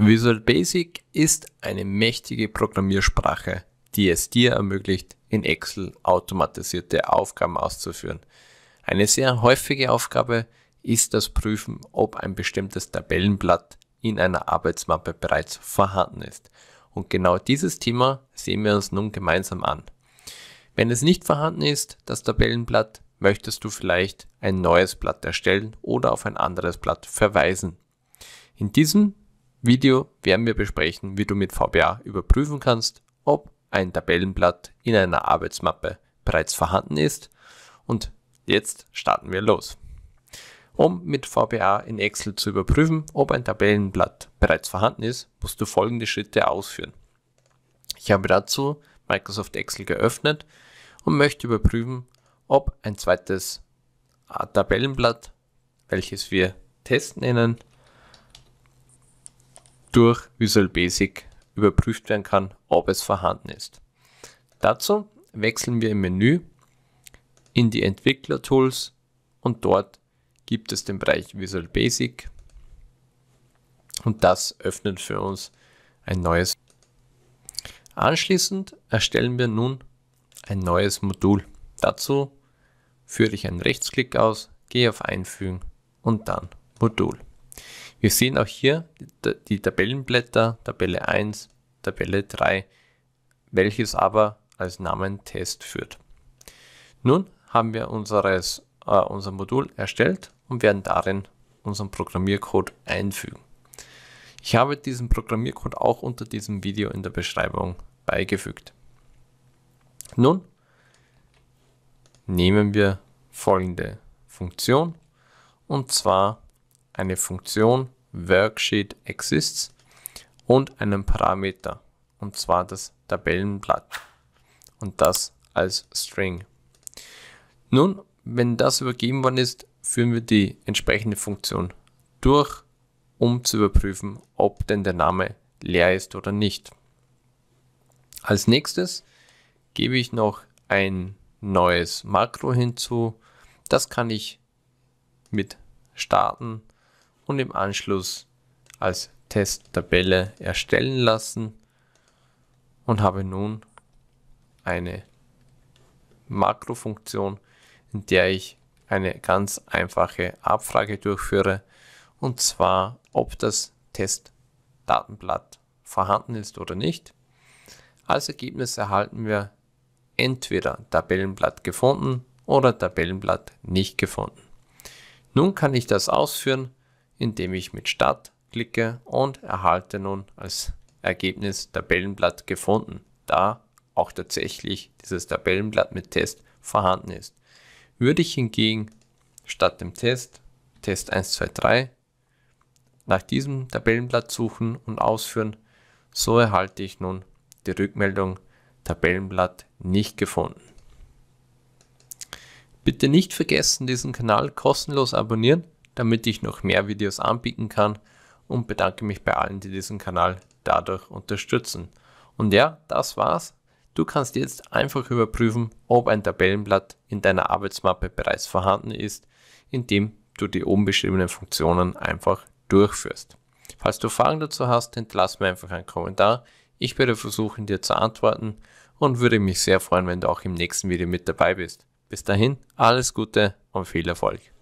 Visual Basic ist eine mächtige Programmiersprache, die es dir ermöglicht, in Excel automatisierte Aufgaben auszuführen. Eine sehr häufige Aufgabe ist das Prüfen, ob ein bestimmtes Tabellenblatt in einer Arbeitsmappe bereits vorhanden ist. Und genau dieses Thema sehen wir uns nun gemeinsam an. Wenn es nicht vorhanden ist, das Tabellenblatt, möchtest du vielleicht ein neues Blatt erstellen oder auf ein anderes Blatt verweisen. In diesem Video werden wir besprechen, wie du mit VBA überprüfen kannst, ob ein Tabellenblatt in einer Arbeitsmappe bereits vorhanden ist. Und jetzt starten wir los. Um mit VBA in Excel zu überprüfen, ob ein Tabellenblatt bereits vorhanden ist, musst du folgende Schritte ausführen. Ich habe dazu Microsoft Excel geöffnet und möchte überprüfen, ob ein zweites Tabellenblatt, welches wir Test nennen, durch Visual Basic überprüft werden kann, ob es vorhanden ist. Dazu wechseln wir im Menü in die Entwickler-Tools und dort gibt es den Bereich Visual Basic und das öffnet für uns ein neues. Anschließend erstellen wir nun ein neues Modul. Dazu führe ich einen Rechtsklick aus, gehe auf Einfügen und dann Modul. Wir sehen auch hier die Tabellenblätter, Tabelle 1, Tabelle 3, welches aber als Namen Test führt. Nun haben wir unseres, äh, unser Modul erstellt und werden darin unseren Programmiercode einfügen. Ich habe diesen Programmiercode auch unter diesem Video in der Beschreibung beigefügt. Nun nehmen wir folgende Funktion und zwar eine Funktion Worksheet exists und einen Parameter, und zwar das Tabellenblatt und das als String. Nun, wenn das übergeben worden ist, führen wir die entsprechende Funktion durch, um zu überprüfen, ob denn der Name leer ist oder nicht. Als nächstes gebe ich noch ein neues Makro hinzu. Das kann ich mit starten und im Anschluss als Testtabelle erstellen lassen und habe nun eine Makrofunktion, in der ich eine ganz einfache Abfrage durchführe und zwar, ob das Testdatenblatt vorhanden ist oder nicht. Als Ergebnis erhalten wir entweder Tabellenblatt gefunden oder Tabellenblatt nicht gefunden. Nun kann ich das ausführen indem ich mit Start klicke und erhalte nun als Ergebnis Tabellenblatt gefunden, da auch tatsächlich dieses Tabellenblatt mit Test vorhanden ist. Würde ich hingegen statt dem Test Test 1, 2, 3 nach diesem Tabellenblatt suchen und ausführen, so erhalte ich nun die Rückmeldung Tabellenblatt nicht gefunden. Bitte nicht vergessen, diesen Kanal kostenlos abonnieren damit ich noch mehr Videos anbieten kann und bedanke mich bei allen, die diesen Kanal dadurch unterstützen. Und ja, das war's. Du kannst jetzt einfach überprüfen, ob ein Tabellenblatt in deiner Arbeitsmappe bereits vorhanden ist, indem du die oben beschriebenen Funktionen einfach durchführst. Falls du Fragen dazu hast, hinterlass mir einfach einen Kommentar. Ich werde versuchen, dir zu antworten und würde mich sehr freuen, wenn du auch im nächsten Video mit dabei bist. Bis dahin, alles Gute und viel Erfolg.